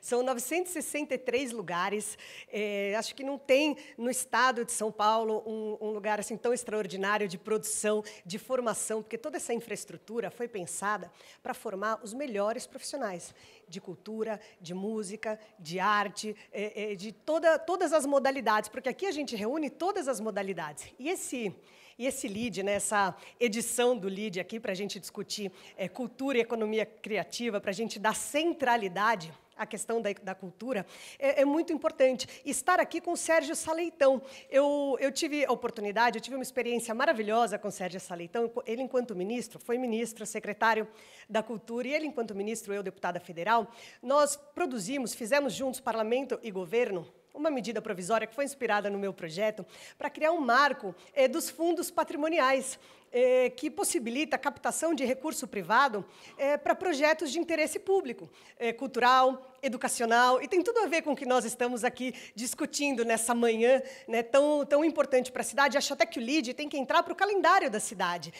São 963 lugares. É, acho que não tem no estado de São Paulo um, um lugar assim tão extraordinário de produção, de formação, porque toda essa infraestrutura foi pensada para formar os melhores profissionais de cultura, de música, de arte, é, é, de toda, todas as modalidades, porque aqui a gente reúne todas as modalidades. E esse e esse lead, né, essa edição do lead aqui para a gente discutir é, cultura e economia criativa, para a gente dar centralidade a questão da, da cultura, é, é, muito importante. Estar aqui com o Sérgio Saleitão. Eu, eu tive a oportunidade, eu tive uma experiência maravilhosa com o Sérgio Saleitão. Ele, enquanto ministro, foi ministro, secretário da Cultura, e ele, enquanto ministro, eu, deputada federal, nós produzimos, fizemos juntos, parlamento e governo, uma medida provisória que foi inspirada no meu projeto para criar um marco é, dos fundos patrimoniais. É, que possibilita a captação de recurso privado é, para projetos de interesse público, é, cultural, educacional, e tem tudo a ver com o que nós estamos aqui discutindo nessa manhã né, tão, tão importante para a cidade. Acho até que o LID tem que entrar para o calendário da cidade.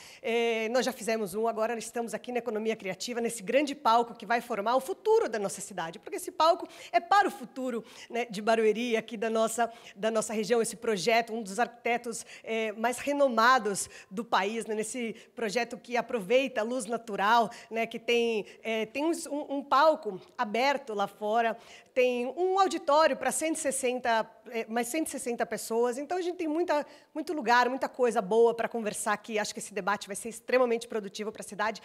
nós já fizemos um, agora estamos aqui na Economia Criativa, nesse grande palco que vai formar o futuro da nossa cidade, porque esse palco é para o futuro né, de Barueri, aqui da nossa, da nossa região, esse projeto, um dos arquitetos mais renomados do país país, né, nesse projeto que aproveita a luz natural, né, que tem, é, tem um, um, palco aberto lá fora, tem um auditório para 160, é, mais 160 pessoas. Então, a gente tem muita, muito lugar, muita coisa boa para conversar aqui. Acho que esse debate vai ser extremamente produtivo para a cidade.